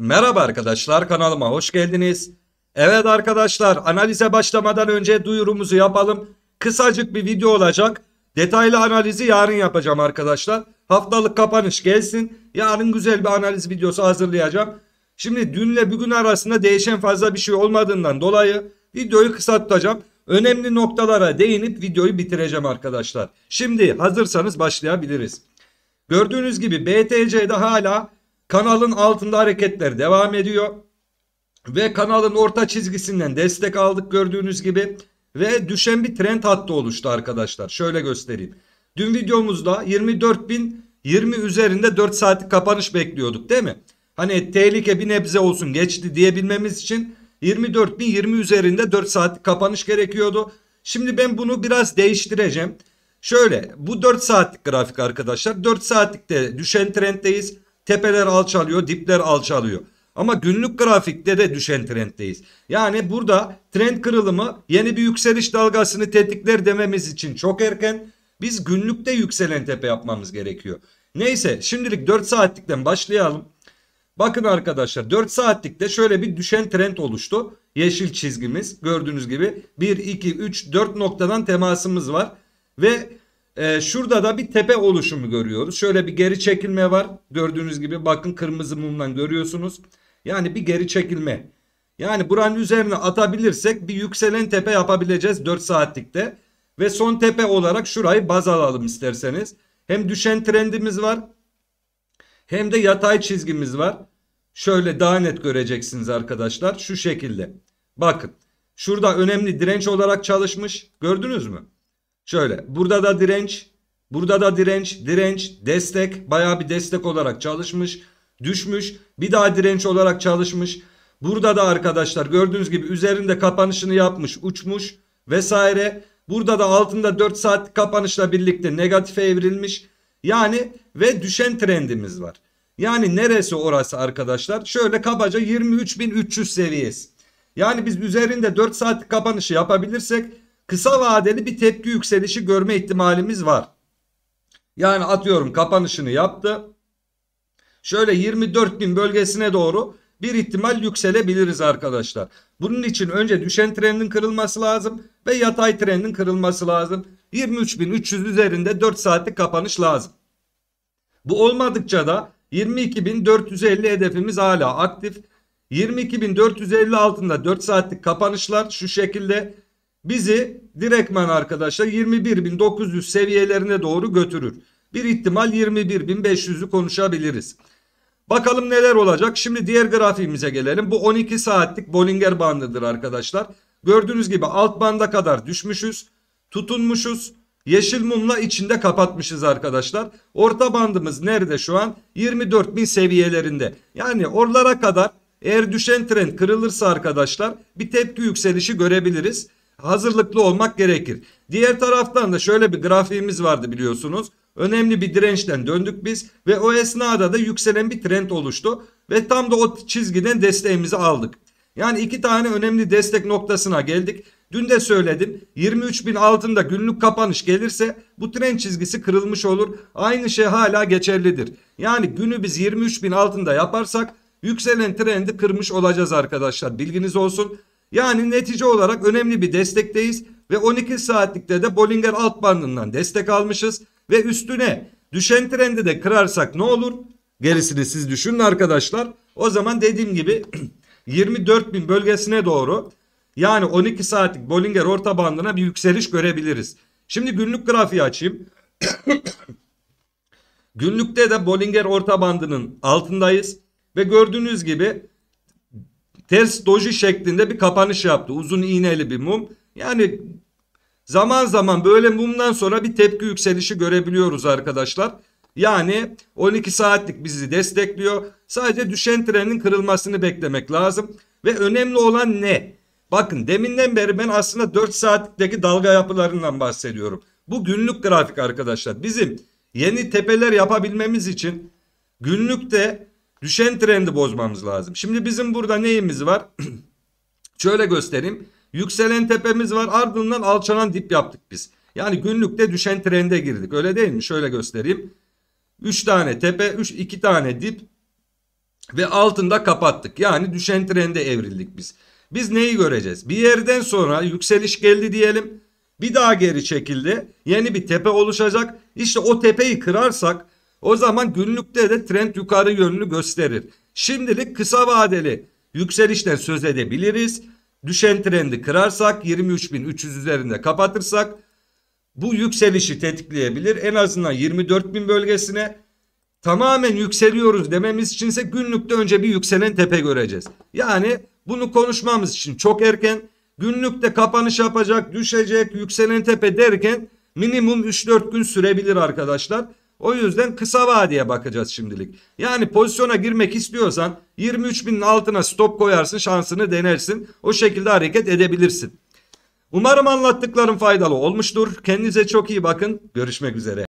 Merhaba arkadaşlar kanalıma hoş geldiniz. Evet arkadaşlar analize başlamadan önce duyurumuzu yapalım. Kısacık bir video olacak. Detaylı analizi yarın yapacağım arkadaşlar. Haftalık kapanış gelsin. Yarın güzel bir analiz videosu hazırlayacağım. Şimdi dünle bugün arasında değişen fazla bir şey olmadığından dolayı videoyu kısa tutacağım. Önemli noktalara değinip videoyu bitireceğim arkadaşlar. Şimdi hazırsanız başlayabiliriz. Gördüğünüz gibi BTC'de hala Kanalın altında hareketler devam ediyor. Ve kanalın orta çizgisinden destek aldık gördüğünüz gibi. Ve düşen bir trend hattı oluştu arkadaşlar. Şöyle göstereyim. Dün videomuzda 24.020 üzerinde 4 saatlik kapanış bekliyorduk değil mi? Hani tehlike bir nebze olsun geçti diyebilmemiz için 24.020 üzerinde 4 saatlik kapanış gerekiyordu. Şimdi ben bunu biraz değiştireceğim. Şöyle bu 4 saatlik grafik arkadaşlar. 4 saatlikte düşen trenddeyiz. Tepeler alçalıyor, dipler alçalıyor. Ama günlük grafikte de düşen trenddeyiz. Yani burada trend kırılımı yeni bir yükseliş dalgasını tetikler dememiz için çok erken. Biz günlükte yükselen tepe yapmamız gerekiyor. Neyse şimdilik 4 saatlikten başlayalım. Bakın arkadaşlar 4 saatlikte şöyle bir düşen trend oluştu. Yeşil çizgimiz gördüğünüz gibi 1, 2, 3, 4 noktadan temasımız var. Ve ee, şurada da bir tepe oluşumu görüyoruz. Şöyle bir geri çekilme var. Gördüğünüz gibi bakın kırmızı mumdan görüyorsunuz. Yani bir geri çekilme. Yani buranın üzerine atabilirsek bir yükselen tepe yapabileceğiz 4 saatlikte. Ve son tepe olarak şurayı baz alalım isterseniz. Hem düşen trendimiz var. Hem de yatay çizgimiz var. Şöyle daha net göreceksiniz arkadaşlar. Şu şekilde. Bakın. Şurada önemli direnç olarak çalışmış. Gördünüz mü? Şöyle burada da direnç burada da direnç direnç destek baya bir destek olarak çalışmış düşmüş bir daha direnç olarak çalışmış. Burada da arkadaşlar gördüğünüz gibi üzerinde kapanışını yapmış uçmuş vesaire. Burada da altında 4 saat kapanışla birlikte negatife evrilmiş. Yani ve düşen trendimiz var. Yani neresi orası arkadaşlar? Şöyle kabaca 23.300 seviyesi. Yani biz üzerinde 4 saat kapanışı yapabilirsek kısa vadeli bir tepki yükselişi görme ihtimalimiz var. Yani atıyorum kapanışını yaptı. Şöyle 24 bin bölgesine doğru bir ihtimal yükselebiliriz arkadaşlar. Bunun için önce düşen trendin kırılması lazım ve yatay trendin kırılması lazım. 23.300 üzerinde 4 saatlik kapanış lazım. Bu olmadıkça da 22.450 hedefimiz hala aktif. 22.450 altında 4 saatlik kapanışlar şu şekilde bizi direktmen arkadaşlar 21.900 seviyelerine doğru götürür. Bir ihtimal 21.500'ü konuşabiliriz. Bakalım neler olacak. Şimdi diğer grafiğimize gelelim. Bu 12 saatlik Bollinger bandıdır arkadaşlar. Gördüğünüz gibi alt banda kadar düşmüşüz. Tutunmuşuz. Yeşil mumla içinde kapatmışız arkadaşlar. Orta bandımız nerede şu an? 24.000 seviyelerinde. Yani oralara kadar eğer düşen trend kırılırsa arkadaşlar bir tepki yükselişi görebiliriz hazırlıklı olmak gerekir. Diğer taraftan da şöyle bir grafiğimiz vardı biliyorsunuz. Önemli bir dirençten döndük biz ve o esnada da yükselen bir trend oluştu ve tam da o çizgiden desteğimizi aldık. Yani iki tane önemli destek noktasına geldik. Dün de söyledim 23 bin altında günlük kapanış gelirse bu trend çizgisi kırılmış olur. Aynı şey hala geçerlidir. Yani günü biz 23 bin altında yaparsak yükselen trendi kırmış olacağız arkadaşlar bilginiz olsun. Yani netice olarak önemli bir destekteyiz ve 12 saatlikte de Bollinger alt bandından destek almışız ve üstüne düşen trendi de kırarsak ne olur? Gerisini siz düşünün arkadaşlar. O zaman dediğim gibi 24.000 bölgesine doğru yani 12 saatlik Bollinger orta bandına bir yükseliş görebiliriz. Şimdi günlük grafiği açayım. Günlükte de Bollinger orta bandının altındayız. Ve gördüğünüz gibi ters doji şeklinde bir kapanış yaptı. Uzun iğneli bir mum. Yani zaman zaman böyle mumdan sonra bir tepki yükselişi görebiliyoruz arkadaşlar. Yani 12 saatlik bizi destekliyor. Sadece düşen trenin kırılmasını beklemek lazım. Ve önemli olan ne? Bakın deminden beri ben aslında 4 saatlikteki dalga yapılarından bahsediyorum. Bu günlük grafik arkadaşlar. Bizim yeni tepeler yapabilmemiz için günlükte Düşen trendi bozmamız lazım. Şimdi bizim burada neyimiz var? Şöyle göstereyim. Yükselen tepemiz var ardından alçalan dip yaptık biz. Yani günlükte düşen trende girdik öyle değil mi? Şöyle göstereyim. 3 tane tepe 3, 2 tane dip ve altında kapattık. Yani düşen trende evrildik biz. Biz neyi göreceğiz? Bir yerden sonra yükseliş geldi diyelim. Bir daha geri çekildi. Yeni bir tepe oluşacak. İşte o tepeyi kırarsak o zaman günlükte de trend yukarı yönlü gösterir. Şimdilik kısa vadeli yükselişten söz edebiliriz. Düşen trendi kırarsak 23.300 üzerinde kapatırsak bu yükselişi tetikleyebilir. En azından 24.000 bölgesine tamamen yükseliyoruz dememiz içinse günlükte önce bir yükselen tepe göreceğiz. Yani bunu konuşmamız için çok erken günlükte kapanış yapacak, düşecek, yükselen tepe derken minimum 3-4 gün sürebilir arkadaşlar. O yüzden kısa vadeye bakacağız şimdilik. Yani pozisyona girmek istiyorsan 23 binin altına stop koyarsın şansını denersin. O şekilde hareket edebilirsin. Umarım anlattıklarım faydalı olmuştur. Kendinize çok iyi bakın. Görüşmek üzere.